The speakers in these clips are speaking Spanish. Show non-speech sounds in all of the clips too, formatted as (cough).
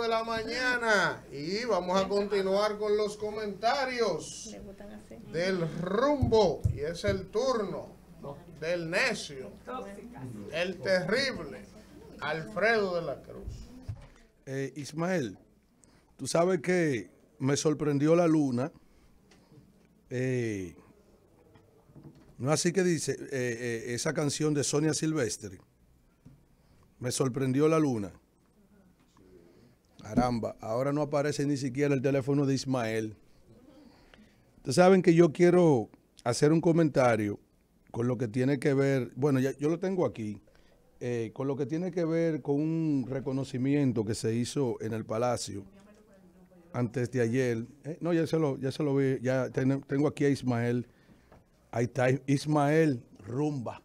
de la mañana y vamos a continuar con los comentarios del rumbo y es el turno del necio, el terrible Alfredo de la Cruz. Eh, Ismael, tú sabes que me sorprendió la luna. Eh, no así que dice eh, esa canción de Sonia Silvestre. Me sorprendió la luna. Caramba, ahora no aparece ni siquiera el teléfono de Ismael. Ustedes saben que yo quiero hacer un comentario con lo que tiene que ver, bueno, yo lo tengo aquí, eh, con lo que tiene que ver con un reconocimiento que se hizo en el Palacio antes de ayer. Eh, no, ya se lo, ya se lo vi, ya tengo aquí a Ismael. Ahí está Ismael Rumba.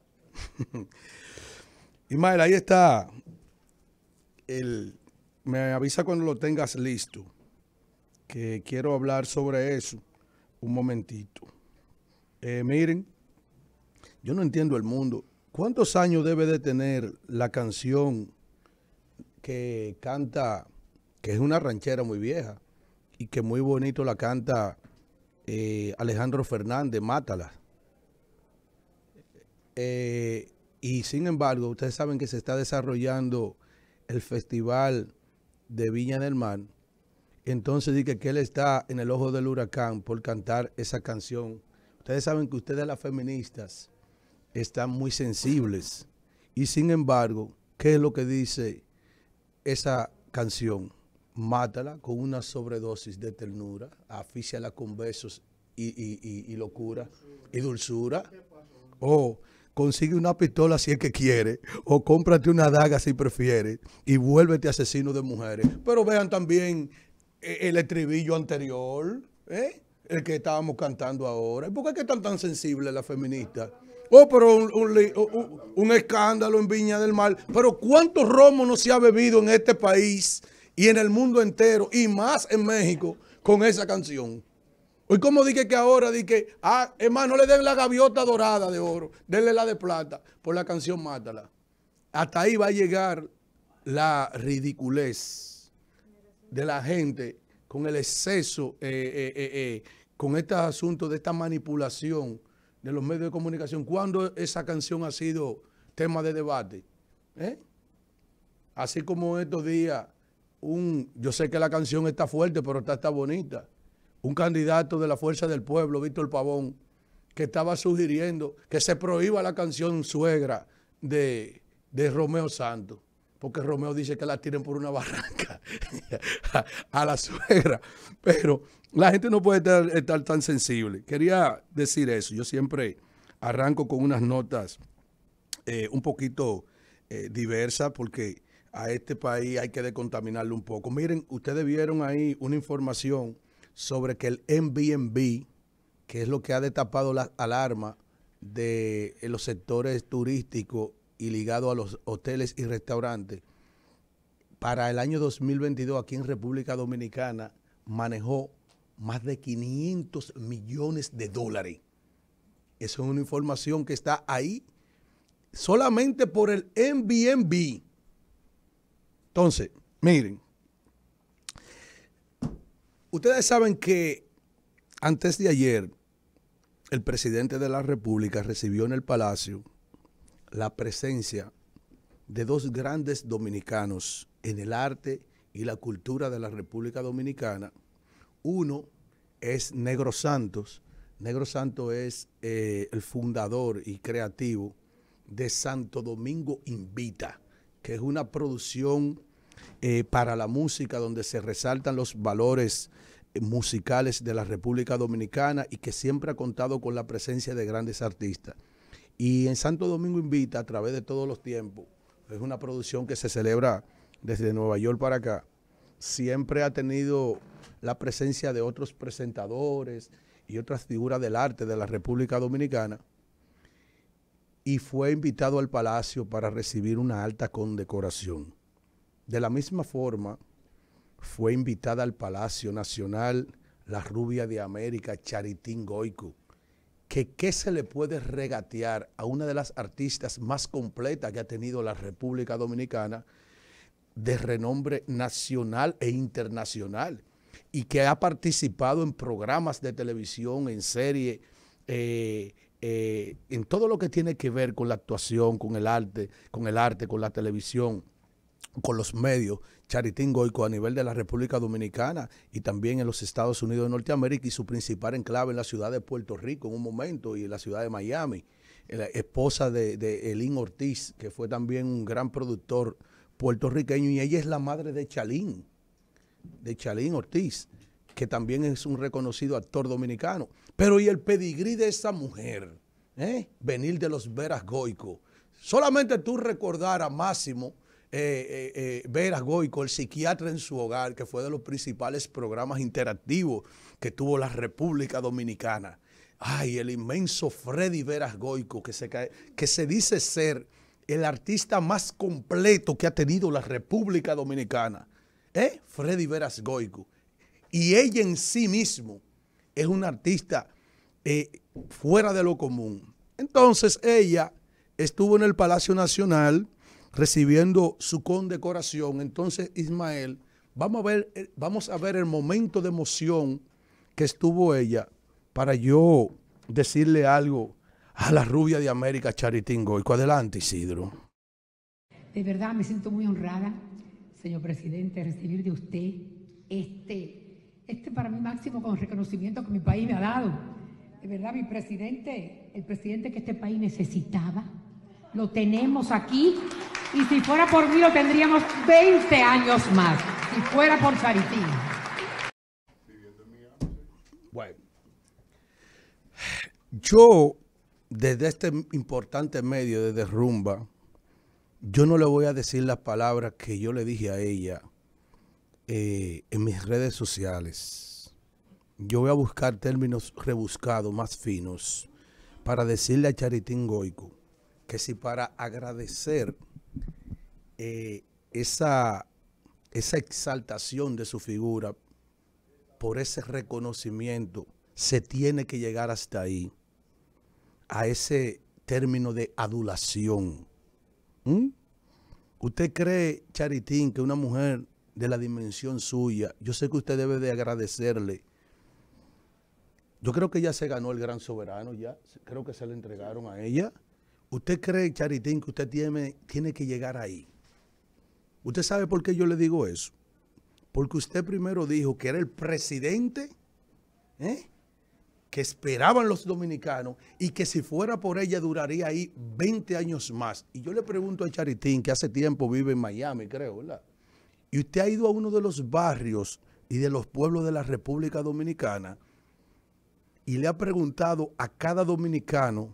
(laughs) Ismael, ahí está el me avisa cuando lo tengas listo, que quiero hablar sobre eso un momentito. Eh, miren, yo no entiendo el mundo. ¿Cuántos años debe de tener la canción que canta, que es una ranchera muy vieja y que muy bonito la canta eh, Alejandro Fernández, Mátala? Eh, y sin embargo, ustedes saben que se está desarrollando el festival de Viña del Mar, entonces dije que él está en el ojo del huracán por cantar esa canción. Ustedes saben que ustedes las feministas están muy sensibles y sin embargo, ¿qué es lo que dice esa canción? Mátala con una sobredosis de ternura, afíciala con besos y, y, y, locura y dulzura. O oh, consigue una pistola si es que quiere, o cómprate una daga si prefieres, y vuélvete asesino de mujeres. Pero vean también eh, el estribillo anterior, ¿eh? el que estábamos cantando ahora. ¿Por qué es que están tan sensibles las feministas? Oh, pero un, escándalo en Viña del Mar. Pero ¿cuántos romos no se ha bebido en este país y en el mundo entero, y más en México, con esa canción? Hoy como dije que ahora, dije, ah, hermano, le den la gaviota dorada de oro, denle la de plata por la canción Mátala. Hasta ahí va a llegar la ridiculez de la gente con el exceso, eh, eh, eh, con este asunto de esta manipulación de los medios de comunicación. ¿Cuándo esa canción ha sido tema de debate? Así como estos días, un, yo sé que la canción está fuerte, pero está, está bonita un candidato de la Fuerza del Pueblo, Víctor Pavón, que estaba sugiriendo que se prohíba la canción suegra de, Romeo Santos, porque Romeo dice que la tiren por una barranca (laughs) a, la suegra. Pero la gente no puede estar, tan sensible. Quería decir eso. Yo siempre arranco con unas notas eh, un poquito eh, diversas porque a este país hay que decontaminarlo un poco. Miren, ustedes vieron ahí una información sobre que el Airbnb, que es lo que ha destapado la alarma de eh, los sectores turísticos y ligado a los hoteles y restaurantes, para el año 2022 aquí en República Dominicana manejó más de 500 millones de dólares. Esa es una información que está ahí solamente por el Airbnb. Entonces, miren. Ustedes saben que antes de ayer el presidente de la República recibió en el Palacio la presencia de dos grandes dominicanos en el arte y la cultura de la República Dominicana. Uno es Negro Santos. Negro Santos es eh, el fundador y creativo de Santo Domingo Invita, que es una producción eh, para la música, donde se resaltan los valores eh, musicales de la República Dominicana y que siempre ha contado con la presencia de grandes artistas. Y en Santo Domingo Invita, a través de todos los tiempos, es una producción que se celebra desde Nueva York para acá, siempre ha tenido la presencia de otros presentadores y otras figuras del arte de la República Dominicana y fue invitado al palacio para recibir una alta condecoración. De la misma forma, fue invitada al Palacio Nacional la rubia de América, Charitín Goico, que qué se le puede regatear a una de las artistas más completas que ha tenido la República Dominicana, de renombre nacional e internacional, y que ha participado en programas de televisión, en serie, eh, eh, en todo lo que tiene que ver con la actuación, con el arte, con el arte, con la televisión con los medios Charitín Goico a nivel de la República Dominicana y también en los Estados Unidos de Norteamérica y su principal enclave en la ciudad de Puerto Rico en un momento y en la ciudad de Miami. La esposa de, Elín Ortiz, que fue también un gran productor puertorriqueño y ella es la madre de Chalín, de Chalín Ortiz, que también es un reconocido actor dominicano. Pero y el pedigrí de esa mujer, eh? venir de los Veras Goico. Solamente tú recordar a Máximo eh, eh, eh, Veras Goico, el psiquiatra en su hogar, que fue de los principales programas interactivos que tuvo la República Dominicana. Ay, el inmenso Freddy Veras Goico, que se, que se dice ser el artista más completo que ha tenido la República Dominicana. ¿Eh? Freddy Veras Goico. Y ella en sí mismo es un artista fuera de lo común. Entonces ella estuvo en el Palacio Nacional recibiendo su condecoración. Entonces, Ismael, eh, vamos a ver, el momento de emoción que estuvo ella para yo decirle algo a la rubia de América Charitín Goico. Adelante, Isidro. De verdad me siento muy honrada, señor presidente, recibir de usted este, este para mí máximo con reconocimiento que mi país me ha dado. De verdad, mi presidente, el presidente que este país necesitaba, lo tenemos aquí y si fuera por mí lo tendríamos 20 años más. Si fuera por Charitín. Bueno. Yo, desde este importante medio, de Derrumba, yo no le voy a decir las palabras que yo le dije a ella eh, en mis redes sociales. Yo voy a buscar términos rebuscados, más finos, para decirle a Charitín Goico que si para agradecer eh, esa, esa exaltación de su figura, por ese reconocimiento, se tiene que llegar hasta ahí, a ese término de adulación. ¿Mm? ¿Usted cree, Charitín, que una mujer de la dimensión suya, yo sé que usted debe de agradecerle. Yo creo que ya se ganó el gran soberano, ya creo que se le entregaron a ella. ¿Usted cree, Charitín, que usted tiene, tiene que llegar ahí? ¿Usted sabe por qué yo le digo eso? Porque usted primero dijo que era el presidente ¿eh? que esperaban los dominicanos y que si fuera por ella duraría ahí 20 años más. Y yo le pregunto a Charitín, que hace tiempo vive en Miami, creo, ¿verdad? Y usted ha ido a uno de los barrios y de los pueblos de la República Dominicana y le ha preguntado a cada dominicano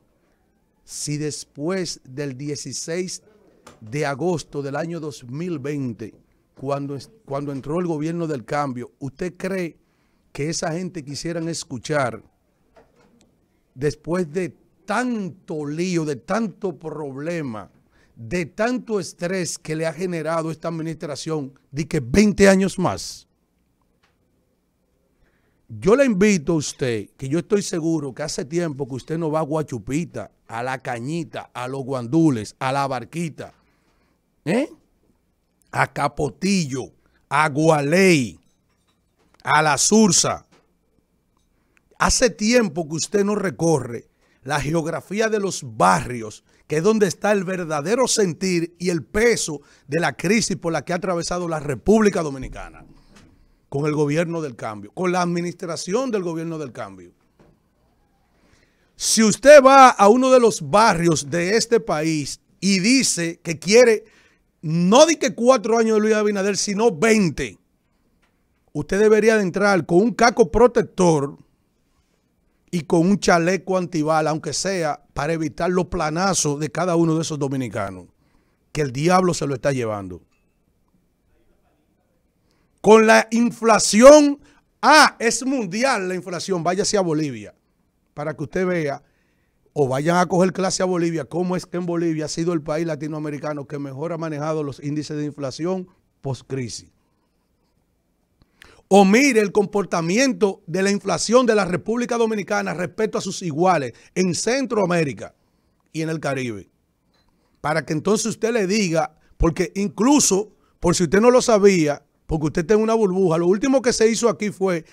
si después del 16 de agosto del año 2020, cuando, entró el gobierno del cambio, ¿usted cree que esa gente quisieran escuchar después de tanto lío, de tanto problema, de tanto estrés que le ha generado esta administración, de que 20 años más? Yo le invito a usted, que yo estoy seguro que hace tiempo que usted no va a Guachupita, a la cañita, a los guandules, a la barquita. ¿Eh? a Capotillo, a Gualey, a La Sursa. Hace tiempo que usted no recorre la geografía de los barrios, que es donde está el verdadero sentir y el peso de la crisis por la que ha atravesado la República Dominicana, con el gobierno del cambio, con la administración del gobierno del cambio. Si usted va a uno de los barrios de este país y dice que quiere no di que cuatro años de Luis Abinader, sino 20. Usted debería de entrar con un caco protector y con un chaleco antibal, aunque sea para evitar los planazos de cada uno de esos dominicanos, que el diablo se lo está llevando. Con la inflación, ah, es mundial la inflación, váyase a Bolivia, para que usted vea o vayan a coger clase a Bolivia, cómo es que en Bolivia ha sido el país latinoamericano que mejor ha manejado los índices de inflación post-crisis. O mire el comportamiento de la inflación de la República Dominicana respecto a sus iguales en Centroamérica y en el Caribe. Para que entonces usted le diga, porque incluso, por si usted no lo sabía, porque usted tiene una burbuja, lo último que se hizo aquí fue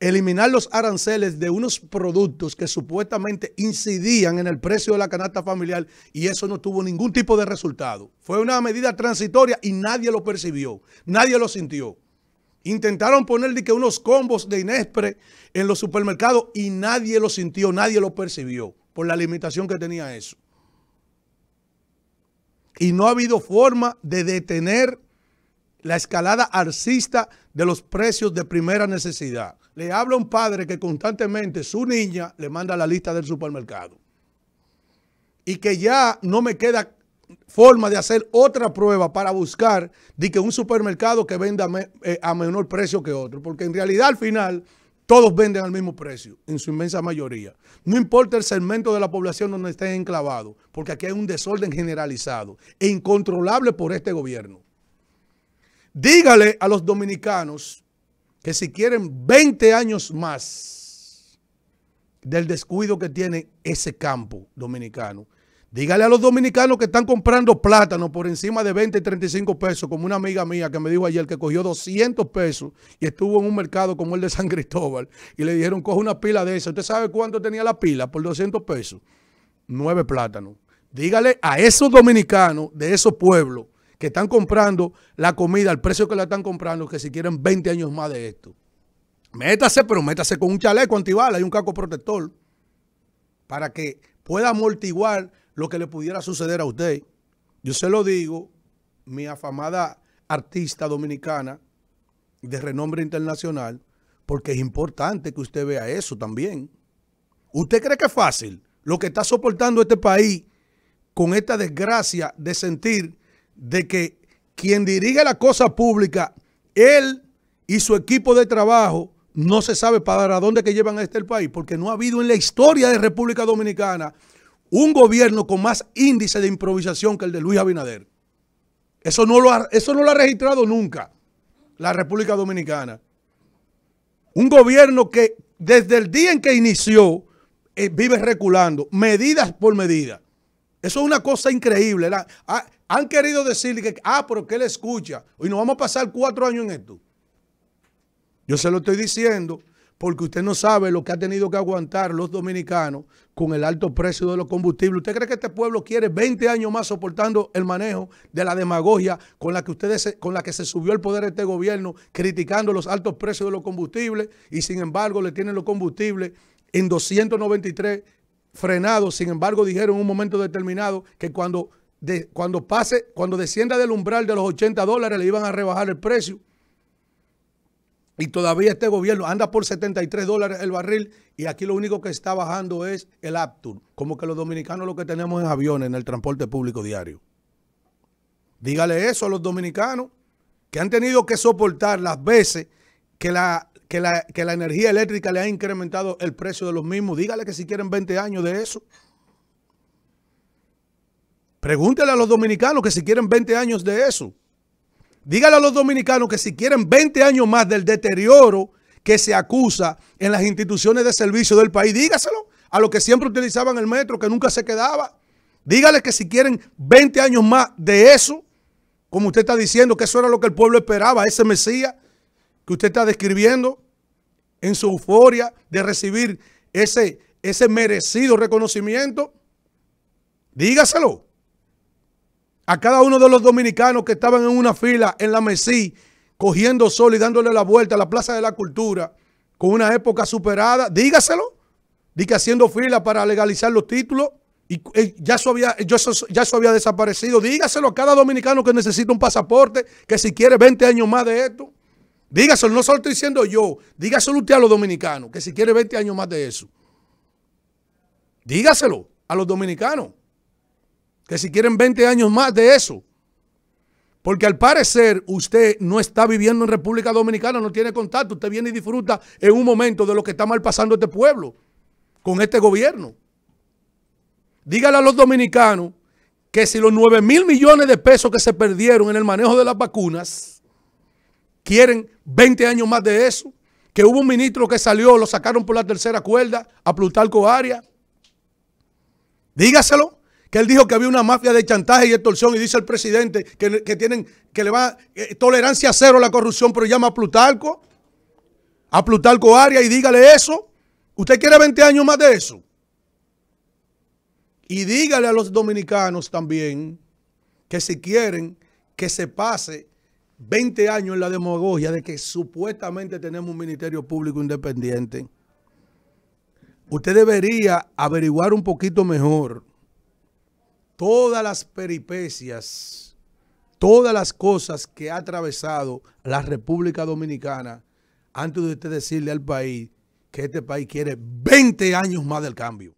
eliminar los aranceles de unos productos que supuestamente incidían en el precio de la canasta familiar y eso no tuvo ningún tipo de resultado. Fue una medida transitoria y nadie lo percibió, nadie lo sintió. Intentaron ponerle que unos combos de Inespre en los supermercados y nadie lo sintió, nadie lo percibió por la limitación que tenía eso. Y no ha habido forma de detener la escalada arcista de los precios de primera necesidad le habla a un padre que constantemente su niña le manda la lista del supermercado. Y que ya no me queda forma de hacer otra prueba para buscar de que un supermercado que venda eh, a menor precio que otro. Porque en realidad al final todos venden al mismo precio, en su inmensa mayoría. No importa el segmento de la población donde estén enclavados, porque aquí hay un desorden generalizado e incontrolable por este gobierno. Dígale a los dominicanos que si quieren 20 años más del descuido que tiene ese campo dominicano, dígale a los dominicanos que están comprando plátano por encima de 20 y 35 pesos, como una amiga mía que me dijo ayer que cogió 200 pesos y estuvo en un mercado como el de San Cristóbal y le dijeron, coge una pila de esa. ¿Usted sabe cuánto tenía la pila por 200 pesos? Nueve plátanos. Dígale a esos dominicanos de esos pueblos que están comprando la comida al precio que la están comprando, que si quieren 20 años más de esto. Métase, pero métase con un chaleco antibalas y un caco protector para que pueda amortiguar lo que le pudiera suceder a usted. Yo se lo digo, mi afamada artista dominicana de renombre internacional, porque es importante que usted vea eso también. ¿Usted cree que es fácil lo que está soportando este país con esta desgracia de sentir de que quien dirige la cosa pública, él y su equipo de trabajo, no se sabe para dónde que llevan a este el país, porque no ha habido en la historia de República Dominicana un gobierno con más índice de improvisación que el de Luis Abinader. Eso no lo ha, eso no lo ha registrado nunca la República Dominicana. Un gobierno que desde el día en que inició eh, vive reculando, medidas por medidas. Eso es una cosa increíble. Ah, han querido decirle que, ah, pero que le escucha. Hoy nos vamos a pasar cuatro años en esto. Yo se lo estoy diciendo porque usted no sabe lo que ha tenido que aguantar los dominicanos con el alto precio de los combustibles. ¿Usted cree que este pueblo quiere 20 años más soportando el manejo de la demagogia con la que ustedes con la que se subió el poder este gobierno, criticando los altos precios de los combustibles y sin embargo le tienen los combustibles en 293 frenado. Sin embargo, dijeron en un momento determinado que cuando, de, cuando pase, cuando descienda del umbral de los 80 dólares, le iban a rebajar el precio. Y todavía este gobierno anda por 73 dólares el barril y aquí lo único que está bajando es el Aptur. Como que los dominicanos lo que tenemos es aviones en el transporte público diario. Dígale eso a los dominicanos que han tenido que soportar las veces que la, que la, energía eléctrica le ha incrementado el precio de los mismos. Dígale que si quieren 20 años de eso. Pregúntele a los dominicanos que si quieren 20 años de eso. Dígale a los dominicanos que si quieren 20 años más del deterioro que se acusa en las instituciones de servicio del país, dígaselo a los que siempre utilizaban el metro, que nunca se quedaba. Dígale que si quieren 20 años más de eso, como usted está diciendo, que eso era lo que el pueblo esperaba, ese Mesías que usted está describiendo en su euforia de recibir ese, ese merecido reconocimiento? Dígaselo. A cada uno de los dominicanos que estaban en una fila en la Mesí, cogiendo sol y dándole la vuelta a la Plaza de la Cultura, con una época superada, dígaselo. que haciendo fila para legalizar los títulos. Y eh, ya había, ya eso había desaparecido. Dígaselo a cada dominicano que necesita un pasaporte, que si quiere 20 años más de esto. Dígaselo, no solo estoy diciendo yo, dígaselo usted a los dominicanos, que si quiere 20 años más de eso. Dígaselo a los dominicanos, que si quieren 20 años más de eso. Porque al parecer usted no está viviendo en República Dominicana, no tiene contacto, usted viene y disfruta en un momento de lo que está mal pasando este pueblo, con este gobierno. Dígale a los dominicanos que si los 9 mil millones de pesos que se perdieron en el manejo de las vacunas, quieren 20 años más de eso, que hubo un ministro que salió, lo sacaron por la tercera cuerda, a Plutarco Arias. Dígaselo, que él dijo que había una mafia de chantaje y extorsión y dice el presidente que, tienen, que le va eh, tolerancia cero a la corrupción, pero llama a Plutarco, a Plutarco Arias y dígale eso. ¿Usted quiere 20 años más de eso? Y dígale a los dominicanos también que si quieren que se pase 20 años en la demagogia de que supuestamente tenemos un ministerio público independiente. Usted debería averiguar un poquito mejor todas las peripecias, todas las cosas que ha atravesado la República Dominicana antes de usted decirle al país que este país quiere 20 años más del cambio.